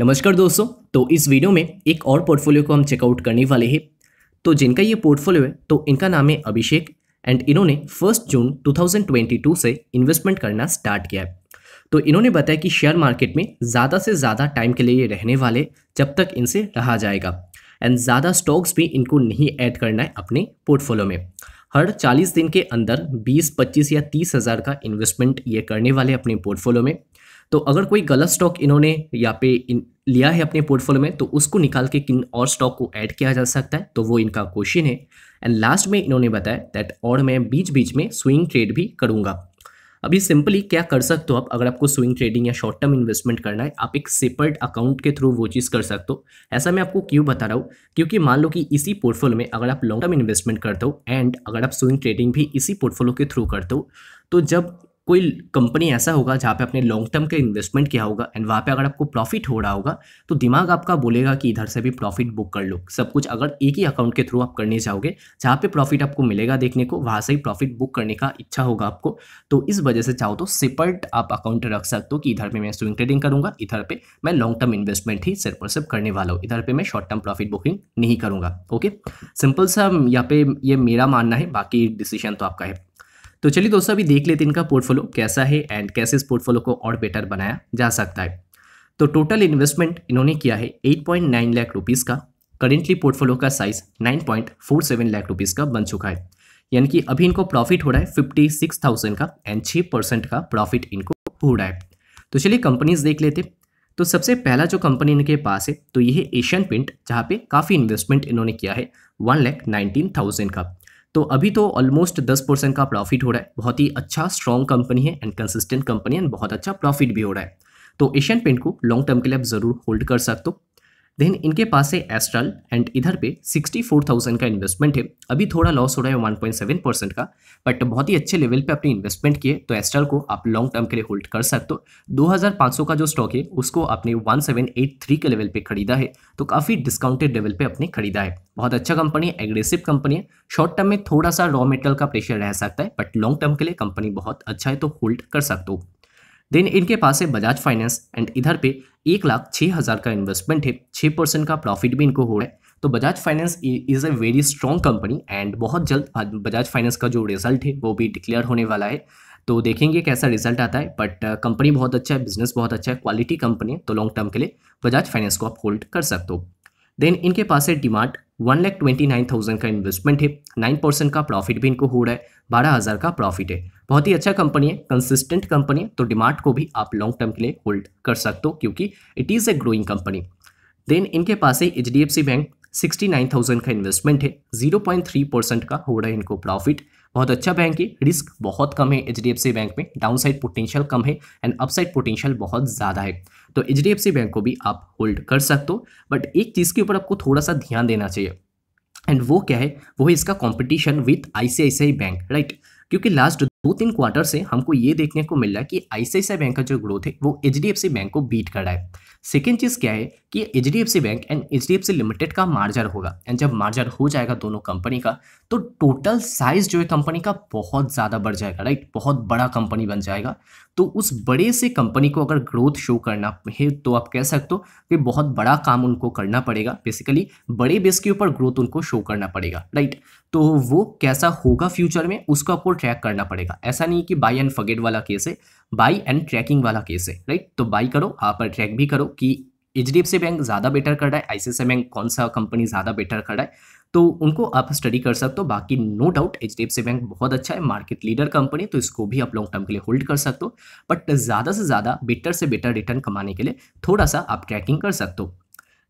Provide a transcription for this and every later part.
नमस्कार दोस्तों तो इस वीडियो में एक और पोर्टफोलियो को हम चेकआउट करने वाले हैं तो जिनका ये पोर्टफोलियो है तो इनका नाम है अभिषेक एंड इन्होंने फर्स्ट जून 2022 से इन्वेस्टमेंट करना स्टार्ट किया है तो इन्होंने बताया कि शेयर मार्केट में ज़्यादा से ज़्यादा टाइम के लिए रहने वाले जब तक इनसे रहा जाएगा एंड ज़्यादा स्टॉक्स भी इनको नहीं ऐड करना है अपने पोर्टफोलियो में हर 40 दिन के अंदर 20, 25 या तीस हज़ार का इन्वेस्टमेंट ये करने वाले अपने पोर्टफोलियो में तो अगर कोई गलत स्टॉक इन्होंने यहाँ पे इन, लिया है अपने पोर्टफोलियो में तो उसको निकाल के किन और स्टॉक को ऐड किया जा सकता है तो वो इनका क्वेश्चन है एंड लास्ट में इन्होंने बताया दैट और मैं बीच बीच में स्विंग ट्रेड भी करूँगा अभी सिंपली क्या कर सकते हो आप अगर आपको स्विंग ट्रेडिंग या शॉर्ट टर्म इन्वेस्टमेंट करना है आप एक सेपरेट अकाउंट के थ्रू वो चीज़ कर सकते हो ऐसा मैं आपको क्यों बता रहा हूँ क्योंकि मान लो कि इसी पोर्टफोलियो में अगर आप लॉन्ग टर्म इन्वेस्टमेंट करते हो एंड अगर आप स्विंग ट्रेडिंग भी इसी पोर्टफोलियो के थ्रू करते हो तो जब कोई कंपनी ऐसा होगा जहाँ पे आपने लॉन्ग टर्म के इन्वेस्टमेंट किया होगा एंड वहाँ पे अगर आपको प्रॉफिट हो रहा होगा तो दिमाग आपका बोलेगा कि इधर से भी प्रॉफिट बुक कर लो सब कुछ अगर एक ही अकाउंट के थ्रू आप करने जाओगे जहाँ पे प्रॉफिट आपको मिलेगा देखने को वहाँ से ही प्रॉफिट बुक करने का इच्छा होगा आपको तो इस वजह से चाहो तो सेपरेट आप अकाउंट रख सकते हो कि इधर पर मैं स्विंग ट्रेडिंग करूँगा इधर पर मैं लॉन्ग टर्म इन्वेस्टमेंट ही सिर्फ और सिर्फ करने वाला हूँ इधर पर मैं शॉर्ट टर्म प्रॉफिट बुकिंग नहीं करूँगा ओके सिंपल सा यहाँ पे ये मेरा मानना है बाकी डिसीजन तो आपका है तो चलिए दोस्तों अभी देख लेते हैं इनका पोर्टफोलियो कैसा है एंड कैसे इस पोर्टफोलियो को और बेटर बनाया जा सकता है तो टोटल इन्वेस्टमेंट इन्होंने किया है 8.9 लाख रुपीज़ का करेंटली पोर्टफोलियो का साइज 9.47 लाख रुपीज़ का बन चुका है यानी कि अभी इनको प्रॉफिट हो रहा है थाउजेंड का एंड छः परसेंट का प्रॉफिट इनको हो रहा है तो चलिए कंपनीज देख लेते तो सबसे पहला जो कंपनी इनके पास है तो ये है एशियन पेंट जहाँ पे काफ़ी इन्वेस्टमेंट इन्होंने किया है वन लैख नाइनटीन थाउजेंड का तो अभी तो ऑलमोस्ट दस परसेंट का प्रॉफिट हो रहा है बहुत ही अच्छा स्ट्रॉन्ग कंपनी है एंड कंसिस्टेंट कंपनी एंड बहुत अच्छा प्रॉफिट भी हो रहा है तो एशियन पेंट को लॉन्ग टर्म के लिए आप जरूर होल्ड कर सकते हो देन इनके पास है एस्ट्रल एंड इधर पे 64,000 का इन्वेस्टमेंट है अभी थोड़ा लॉस हो रहा है 1.7 परसेंट का बट बहुत ही अच्छे लेवल पे अपने इन्वेस्टमेंट किए तो एस्ट्रल को आप लॉन्ग टर्म के लिए होल्ड कर सकते हो 2,500 का जो स्टॉक है उसको आपने 1783 के लेवल पे खरीदा है तो काफ़ी डिस्काउंटेड लेवल पे आपने खरीदा है बहुत अच्छा कंपनी है एग्रेसिव कंपनी है शॉर्ट टर्म में थोड़ा सा रॉ मेटेरियल का प्रेशर रह सकता है बट लॉन्ग टर्म के लिए कंपनी बहुत अच्छा है तो होल्ड कर सकते हो देन इनके पास है बजाज फाइनेंस एंड इधर पे एक लाख छः हज़ार का इन्वेस्टमेंट है छः परसेंट का प्रॉफिट भी इनको हो रहा है तो Bajaj finance is a very strong company and बहुत जल्द बजाज फाइनेंस का जो रिजल्ट है वो भी डिक्लेयर होने वाला है तो देखेंगे कैसा रिजल्ट आता है बट कंपनी uh, बहुत अच्छा है बिजनेस बहुत अच्छा है क्वालिटी कंपनी है तो लॉन्ग टर्म के लिए बजाज फाइनेंस को आप होल्ड कर सकते हो देन इनके पास है demand one lakh twenty nine thousand का इन्वेस्टमेंट है नाइन परसेंट का प्रॉफिट भी इनको हो रहा है बारह हज़ार का प्रॉफिट है बहुत ही अच्छा कंपनी है कंसिस्टेंट कंपनी है तो डिमांड को भी आप लॉन्ग टर्म के लिए होल्ड कर सकते हो क्योंकि it is a growing company then इनके पास है H D F C bank sixty nine thousand का इन्वेस्टमेंट है जीरो पॉइंट थ्री परसेंट का हो रहा है इनको प्रॉफिट बहुत अच्छा बैंक है रिस्क बहुत कम है H D F C bank में डाउन साइड पोटेंशियल कम है एंड अपसाइड पोटेंशियल बहुत ज़्यादा है तो एच बैंक को भी आप होल्ड कर सकते हो बट एक चीज़ के ऊपर आपको थोड़ा सा ध्यान देना चाहिए एंड वो क्या है वो है इसका competition with I bank right क्योंकि लास्ट दो तीन क्वार्टर से हमको ये देखने को मिल रहा है कि आईसीआईसीआई बैंक का जो ग्रोथ है वो एच बैंक को बीट कर रहा है सेकेंड चीज़ क्या है कि H bank and H limited का मार्जर होगा एंड जब मार्जर हो जाएगा दोनों कंपनी का तो टोटल साइज जो है कंपनी का बहुत ज़्यादा बढ़ जाएगा राइट बहुत बड़ा कंपनी बन जाएगा तो उस बड़े से कंपनी को अगर ग्रोथ शो करना है तो आप कह सकते हो कि बहुत बड़ा काम उनको करना पड़ेगा बेसिकली बड़े बेस के ऊपर ग्रोथ उनको शो करना पड़ेगा राइट तो वो कैसा होगा फ्यूचर में उसको आपको ट्रैक करना पड़ेगा था ऐसा नहीं कि बाई एंड फगेट वाला केस है बाई एंड ट्रैकिंग वाला केस है राइट तो बाई करो आप ट्रैक भी करो कि H D F C bank ज़्यादा बेटर कर रहा है आई बैंक कौन सा कंपनी ज़्यादा बेटर कर रहा है तो उनको आप स्टडी कर सकते हो बाकी no doubt H D F C bank बहुत अच्छा है मार्केट लीडर कंपनी तो इसको भी आप लॉन्ग टर्म के लिए होल्ड कर सकते हो बट ज़्यादा से ज़्यादा बेटर से बेटर रिटर्न कमाने के लिए थोड़ा सा आप ट्रैकिंग कर सकते हो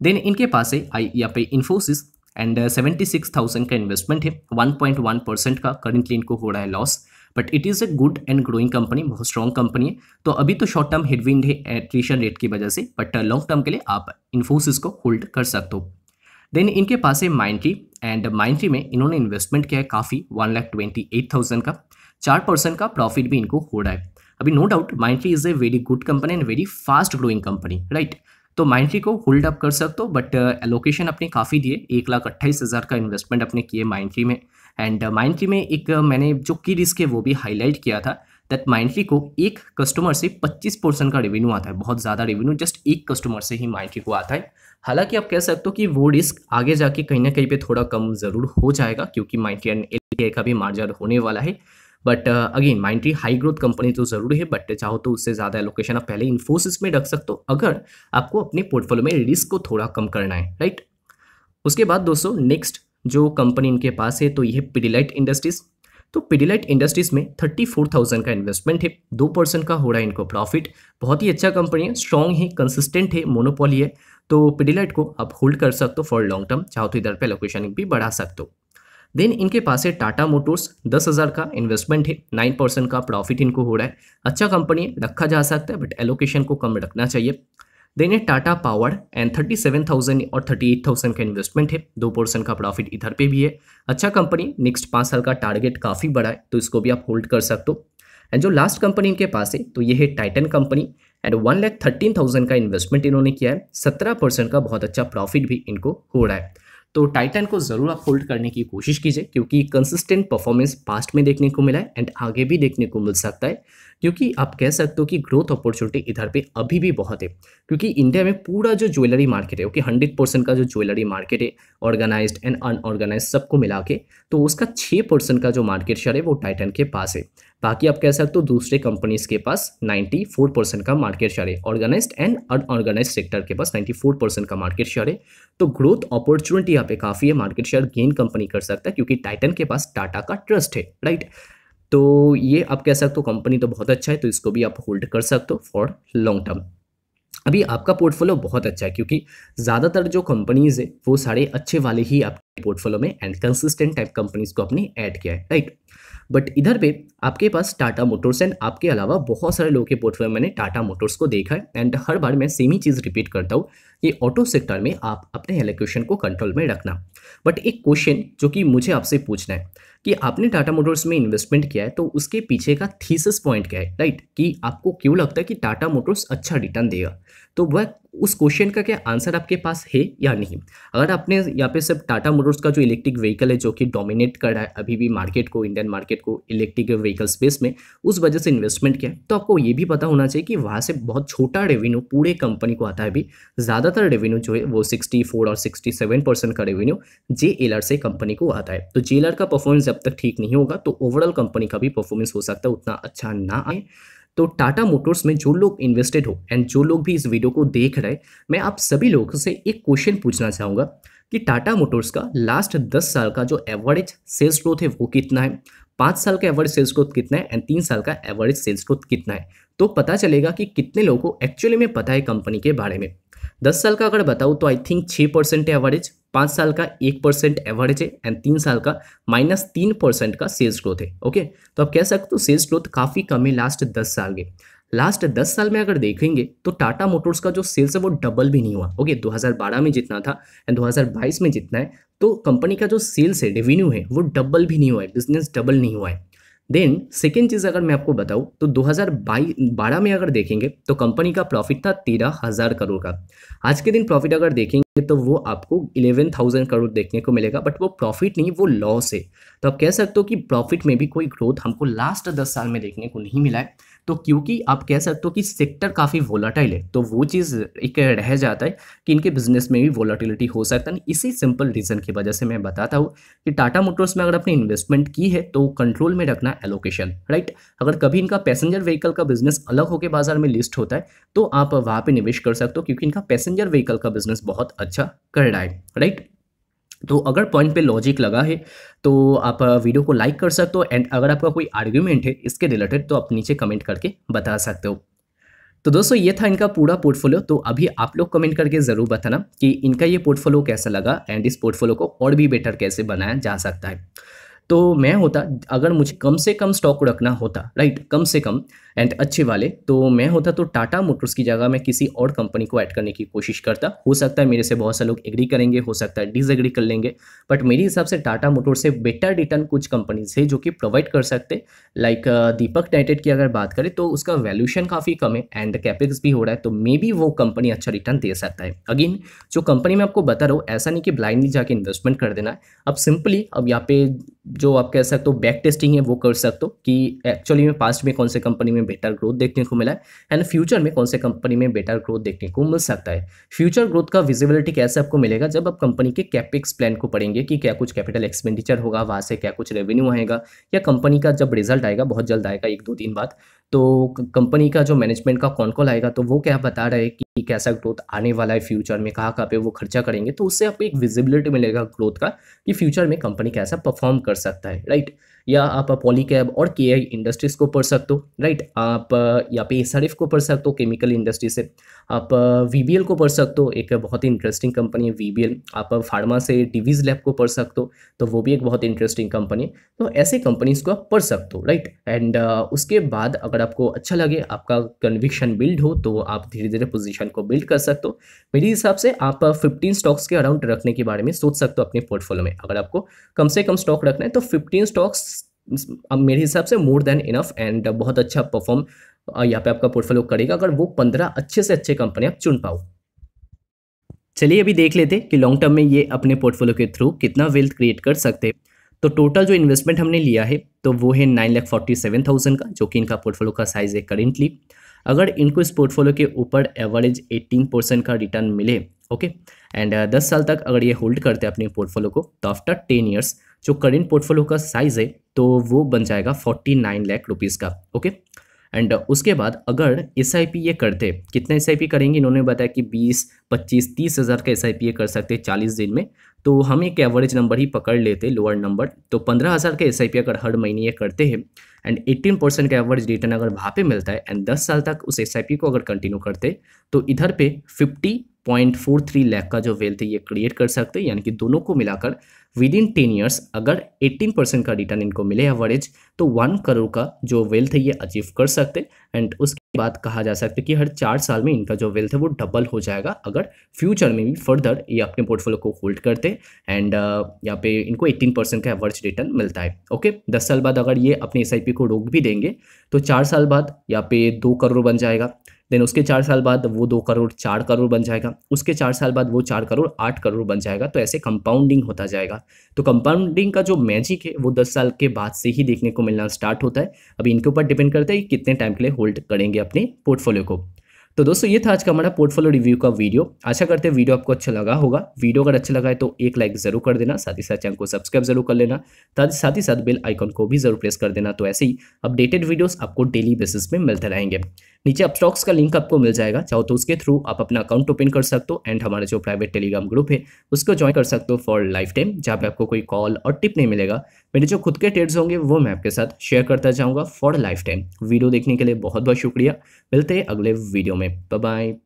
देन इनके पास है आई यहाँ पे Infosys and seventy six thousand का इन्वेस्टमेंट है वन पॉइंट वन परसेंट का करेंटली इनको हो रहा है loss but it is a good and growing company बहुत स्ट्रॉन्ग कंपनी है तो अभी तो शॉर्ट टर्म हेडविंड है एट्रीशन रेट की वजह से बट लॉन्ग टर्म के लिए आप इन्फोसिस को होल्ड कर सकते हो देन इनके पास है माइंट्री एंड माइंट्री में इन्होंने इन्वेस्टमेंट किया है काफ़ी one lakh twenty eight thousand का चार परसेंट का प्रॉफिट भी इनको हो रहा है अभी no doubt Myntra is a very good company and very fast growing company right तो माइंट्री को होल्ड अप कर सकते हो बट एलोकेशन uh, अपने काफ़ी दिए एक लाख अट्ठाईस हज़ार का इन्वेस्टमेंट अपने किए माइंट्री में एंड माइंड uh, में एक uh, मैंने जो की रिस्क है वो भी हाईलाइट किया था दैट माइंडट्री को एक कस्टमर से 25 परसेंट का रेवेन्यू आता है बहुत ज़्यादा रेवेन्यू जस्ट एक कस्टमर से ही माइंडट्री को आता है हालांकि आप कह सकते हो कि वो रिस्क आगे जाके कहीं ना कहीं पे थोड़ा कम ज़रूर हो जाएगा क्योंकि माइंडट्री एंड एल का भी मार्जर होने वाला है but again Myntra high growth company तो ज़रूर है बट चाहो तो उससे ज़्यादा एलोकेशन आप पहले इन्फोसिस में रख सकते हो अगर आपको अपने पोर्टफोलियो में रिस्क को थोड़ा कम करना है राइट उसके बाद दोस्तों नेक्स्ट जो कंपनी इनके पास है तो यह पिडिलाइट इंडस्ट्रीज तो पिडिलाइट इंडस्ट्रीज में थर्टी फोर थाउजेंड का इन्वेस्टमेंट है दो परसेंट का हो रहा है इनको प्रॉफिट बहुत ही अच्छा कंपनी है स्ट्रॉन्ग है कंसिस्टेंट है मोनोपॉली है तो पिडिलाइट को आप होल्ड कर सकते हो फॉर लॉन्ग टर्म चाहो तो इधर पे लोकेशन भी बढ़ा सकते हो देन इनके पास है टाटा मोटर्स दस हज़ार का इन्वेस्टमेंट है नाइन परसेंट का प्रॉफिट इनको हो रहा है अच्छा कंपनी है रखा जा सकता है बट एलोकेशन को कम रखना चाहिए then Tata power and thirty seven thousand और थर्टी एट थाउजेंड का इन्वेस्टमेंट है दो परसेंट का प्रॉफिट इधर पे भी है अच्छा कंपनी नेक्स्ट पाँच साल का टारगेट काफ़ी बड़ा है तो इसको भी आप होल्ड कर सकते हो एंड जो लास्ट कंपनी इनके पास है तो ये है Titan company and one lakh thirteen thousand का इन्वेस्टमेंट इन्होंने किया है सत्रह परसेंट का बहुत अच्छा प्रॉफिट भी इनको हो रहा है तो टाइटन को ज़रूर आप होल्ड करने की कोशिश कीजिए क्योंकि कंसिस्टेंट परफॉर्मेंस पास्ट में देखने को मिला है एंड आगे भी देखने को मिल सकता है क्योंकि आप कह सकते हो कि ग्रोथ अपॉर्चुनिटी इधर पे अभी भी बहुत है क्योंकि इंडिया में पूरा जो ज्वेलरी मार्केट है ओके हंड्रेड परसेंट का जो ज्वेलरी मार्केट है ऑर्गेनाइज एंड अनऑर्गेनाइज सबको मिला के तो उसका छः परसेंट का जो मार्केट शेयर है वो टाइटन के पास है बाकी आप कह सकते हो दूसरे कंपनीज के पास 94 परसेंट का मार्केट शेयर है ऑर्गेनाइज एंड अनऑर्गेनाइज सेक्टर के पास 94 परसेंट का मार्केट शेयर है तो ग्रोथ अपॉर्चुनिटी यहाँ पे काफ़ी है मार्केट शेयर गेन कंपनी कर सकता है क्योंकि टाइटन के पास टाटा का ट्रस्ट है राइट तो ये आप कह सकते हो कंपनी तो बहुत अच्छा है तो इसको भी आप होल्ड कर सकते हो फॉर लॉन्ग टर्म अभी आपका पोर्टफोलियो बहुत अच्छा है क्योंकि ज़्यादातर जो कंपनीज़ है वो सारे अच्छे वाले ही आप पोर्टफोलियो में एंड कंसिस्टेंट टाइप कंपनीज को आपने ऐड किया है राइट बट इधर पे आपके पास टाटा मोटर्स एंड आपके अलावा बहुत सारे लोगों के पोर्टफोलियो में मैंने टाटा मोटर्स को देखा है एंड हर बार मैं सेम ही चीज़ रिपीट करता हूँ कि ऑटो सेक्टर में आप अपने एलोकेशन को कंट्रोल में रखना बट एक क्वेश्चन जो कि मुझे आपसे पूछना है कि आपने टाटा मोटर्स में इन्वेस्टमेंट किया है तो उसके पीछे का थीसिस पॉइंट क्या है राइट कि आपको क्यों लगता है कि टाटा मोटर्स अच्छा रिटर्न देगा तो वह उस क्वेश्चन का क्या आंसर आपके पास है या नहीं अगर आपने यहाँ पे सब टाटा मोटर्स का जो इलेक्ट्रिक व्हीकल है जो कि डोमिनेट कर रहा है अभी भी मार्केट को इंडियन मार्केट को इलेक्ट्रिक व्हीकल स्पेस में उस वजह से इन्वेस्टमेंट किया तो आपको ये भी पता होना चाहिए कि वहाँ से बहुत छोटा रेवेन्यू पूरे कंपनी को आता है अभी ज़्यादातर रेवेन्यू जो है वो सिक्सटी और सिक्सटी का रेवेन्यू जे एल से कंपनी को आता है तो जे का परफॉर्मेंस जब तक ठीक नहीं होगा तो ओवरऑल कंपनी का भी परफॉर्मेंस हो सकता है उतना अच्छा ना आए तो टाटा मोटर्स में जो लोग इन्वेस्टेड हो एंड जो लोग भी इस वीडियो को देख रहे मैं आप सभी लोगों से एक क्वेश्चन पूछना चाहूँगा कि टाटा मोटर्स का लास्ट दस साल का जो एवरेज सेल्स ग्रोथ है वो कितना है पाँच साल का एवरेज सेल्स ग्रोथ कितना है एंड तीन साल का एवरेज सेल्स ग्रोथ कितना है तो पता चलेगा कि कितने लोगों को एक्चुअली में पता है कंपनी के बारे में दस साल का अगर बताऊँ तो आई थिंक छः परसेंट एवरेज पाँच साल का एक परसेंट एवरेज है एंड तीन साल का माइनस तीन परसेंट का सेल्स ग्रोथ है ओके तो आप कह सकते हो सेल्स ग्रोथ काफ़ी कम है लास्ट दस साल के लास्ट दस साल में अगर देखेंगे तो टाटा मोटर्स का जो सेल्स है वो डबल भी नहीं हुआ ओके 2012 में जितना था एंड 2022 में जितना है तो कंपनी का जो सेल्स है रेवेन्यू है वो डबल भी नहीं हुआ है बिजनेस डबल नहीं हुआ है देन सेकेंड चीज़ अगर मैं आपको बताऊँ तो दो हज़ार में अगर देखेंगे तो कंपनी का प्रॉफिट था तेरह हज़ार करोड़ का आज के दिन प्रॉफिट अगर देखेंगे तो वो आपको इलेवन थाउजेंड करोड़ देखने को मिलेगा बट वो प्रॉफिट नहीं वो लॉस है तो आप कह सकते हो कि प्रॉफिट में भी कोई ग्रोथ हमको लास्ट दस साल में देखने को नहीं मिला है तो क्योंकि आप कह सकते हो कि सेक्टर काफ़ी वोलाटाइल है तो वो चीज़ एक रह जाता है कि इनके बिजनेस में भी वोलाटिलिटी हो सकता है इसी सिंपल रीज़न की वजह से मैं बताता हूँ कि टाटा मोटर्स में अगर आपने इन्वेस्टमेंट की है तो कंट्रोल में रखना एलोकेशन राइट अगर कभी इनका पैसेंजर व्हीकल का बिजनेस अलग होकर बाजार में लिस्ट होता है तो आप वहाँ पर निवेश कर सकते हो क्योंकि इनका पैसेंजर व्हीकल का बिजनेस बहुत अच्छा कर रहा है राइट तो अगर पॉइंट पे लॉजिक लगा है तो आप वीडियो को लाइक कर सकते हो एंड अगर आपका कोई आर्ग्यूमेंट है इसके रिलेटेड तो आप नीचे कमेंट करके बता सकते हो तो दोस्तों ये था इनका पूरा पोर्टफोलियो तो अभी आप लोग कमेंट करके ज़रूर बताना कि इनका ये पोर्टफोलियो कैसा लगा एंड इस पोर्टफोलियो को और भी बेटर कैसे बनाया जा सकता है तो मैं होता अगर मुझे कम से कम स्टॉक रखना होता राइट कम से कम एंड अच्छे वाले तो मैं होता तो टाटा मोटर्स की जगह मैं किसी और कंपनी को ऐड करने की कोशिश करता हो सकता है मेरे से बहुत सारे लोग एग्री करेंगे हो सकता है डिसएग्री कर लेंगे बट मेरे हिसाब से टाटा मोटर्स से बेटर रिटर्न कुछ कंपनीज है जो कि प्रोवाइड कर सकते लाइक दीपक टाइटेड की अगर बात करें तो उसका वैल्यूशन काफ़ी कम है एंड कैपेक्स भी हो रहा है तो मे बी वो कंपनी अच्छा रिटर्न दे सकता है अगेन जो कंपनी मैं आपको बता रहा हूँ ऐसा नहीं कि ब्लाइंडली जाके इन्वेस्टमेंट कर देना है अब सिंपली अब यहाँ पे जो आप कह सकते हो बैक टेस्टिंग है वो कर सकते हो कि एक्चुअली में पास्ट में कौन से कंपनी में बेटर ग्रोथ देखने को मिला है एंड फ्यूचर में कौन से कंपनी में बेटर ग्रोथ देखने को मिल सकता है फ्यूचर ग्रोथ का विजिबिलिटी कैसे आपको मिलेगा जब आप कंपनी के कैपिक्स प्लान को पढ़ेंगे कि क्या कुछ कैपिटल एक्सपेंडिचर होगा वहाँ से क्या कुछ रेवेन्यू आएगा या कंपनी का जब रिजल्ट आएगा बहुत जल्द आएगा एक दो दिन बाद तो कंपनी का जो मैनेजमेंट का कौन कॉल आएगा तो वो क्या बता रहे हैं कि कैसा ग्रोथ आने वाला है फ्यूचर में कहाँ कहाँ पे वो खर्चा करेंगे तो उससे आपको एक विजिबिलिटी मिलेगा ग्रोथ का कि फ्यूचर में कंपनी कैसा परफॉर्म कर सकता है राइट या आप पॉली कैब और के आई इंडस्ट्रीज़ को पढ़ सकते हो राइट आप या पे एस को पढ़ सकते हो केमिकल इंडस्ट्री से आप वी को पढ़ सकते हो एक बहुत ही इंटरेस्टिंग कंपनी है वी आप फार्मा से डिवीज लैब को पढ़ सकते हो तो वो भी एक बहुत इंटरेस्टिंग कंपनी है तो ऐसे कंपनीज को आप पढ़ सकते हो राइट एंड उसके बाद अगर आपको अच्छा लगे आपका कन्विक्शन बिल्ड हो तो आप धीरे धीरे पोजिशन को बिल्ड कर सकते हो मेरे हिसाब से आप फिफ्टीन स्टॉक्स के अराउंड रखने के बारे में सोच सकते हो अपने पोर्टफोलियो में अगर आपको कम से कम स्टॉक रखना है तो फिफ्टीन स्टॉक्स अब मेरे हिसाब से मोर देन इनफ एंड बहुत अच्छा परफॉर्म यहाँ पे आपका पोर्टफोलियो करेगा अगर वो पंद्रह अच्छे से अच्छे कंपनी आप चुन पाओ चलिए अभी देख लेते कि लॉन्ग टर्म में ये अपने पोर्टफोलियो के थ्रू कितना वेल्थ क्रिएट कर सकते हैं तो टोटल जो इन्वेस्टमेंट हमने लिया है तो वो है nine lakh forty seven thousand का जो कि इनका पोर्टफोलियो का साइज़ है करेंटली अगर इनको इस पोर्टफोलियो के ऊपर एवरेज एटीन परसेंट का रिटर्न मिले ओके एंड दस साल तक अगर ये होल्ड करते हैं अपने पोर्टफोलियो को तो आफ्टर टेन ईयर्स जो करेंट पोर्टफोलियो का साइज़ है तो वो बन जाएगा फोर्टी नाइन लैख रुपीज़ का ओके एंड उसके बाद अगर एस ये करते कितना एस करेंगे इन्होंने बताया कि बीस पच्चीस तीस हज़ार का एस ये कर सकते चालीस दिन में तो हम एक एवरेज नंबर ही पकड़ लेते लोअर नंबर तो पंद्रह हज़ार का एस अगर हर महीने ये करते हैं एंड एट्टीन परसेंट का एवरेज रिटर्न अगर वहाँ पे मिलता है एंड दस साल तक उस एस को अगर कंटिन्यू करते तो इधर पे fifty point four three lakh का जो वेल्थ है ये क्रिएट कर सकते हैं यानी कि दोनों को मिलाकर विद इन टेन ईयर्स अगर एटीन परसेंट का रिटर्न इनको मिले एवरेज तो वन करोड़ का जो वेल्थ है ये अचीव कर सकते एंड उस बात कहा जा सकता है कि हर चार साल में इनका जो वेल्थ है वो डबल हो जाएगा अगर फ्यूचर में भी फर्दर ये अपने पोर्टफोलियो को होल्ड करते एंड uh, यहाँ पे इनको 18 परसेंट का एवरेज रिटर्न मिलता है ओके दस साल बाद अगर ये अपने एस को रोक भी देंगे तो चार साल बाद यहाँ पे दो करोड़ बन जाएगा देन उसके चार साल बाद वो दो करोड़ चार करोड़ बन जाएगा उसके चार साल बाद वो चार करोड़ आठ करोड़ बन जाएगा तो ऐसे कंपाउंडिंग होता जाएगा तो कंपाउंडिंग का जो मैजिक है वो दस साल के बाद से ही देखने को मिलना स्टार्ट होता है अभी इनके ऊपर डिपेंड करता है कि कितने टाइम के लिए होल्ड करेंगे अपने पोर्टफोलियो को तो दोस्तों ये था आज का हमारा पोर्टफोलियो रिव्यू का वीडियो आशा करते हैं वीडियो आपको अच्छा लगा होगा वीडियो अगर अच्छा लगा है तो एक लाइक जरूर कर देना साथ ही साथ चैनल को सब्सक्राइब जरूर कर लेना साथ ही साथ बेल आइकॉन को भी जरूर प्रेस कर देना तो ऐसे ही अपडेटेड वीडियोस आपको डेली बेसिस में मिलते रहेंगे नीचे अपस्टॉक्स का लिंक आपको मिल जाएगा चाहो तो उसके थ्रू आप अपना अकाउंट ओपन कर सकते हो एंड हमारा जो प्राइवेट टेलीग्राम ग्रुप है उसको ज्वाइन कर सकते हो फॉर लाइफ टाइम जहाँ पे आपको कोई कॉल और टिप नहीं मिलेगा मेरे जो खुद के ट्रेड्स होंगे वो मैं आपके साथ शेयर करता जाऊँगा फॉर लाइफ टाइम वीडियो देखने के लिए बहुत बहुत शुक्रिया मिलते हैं अगले वीडियो में बाय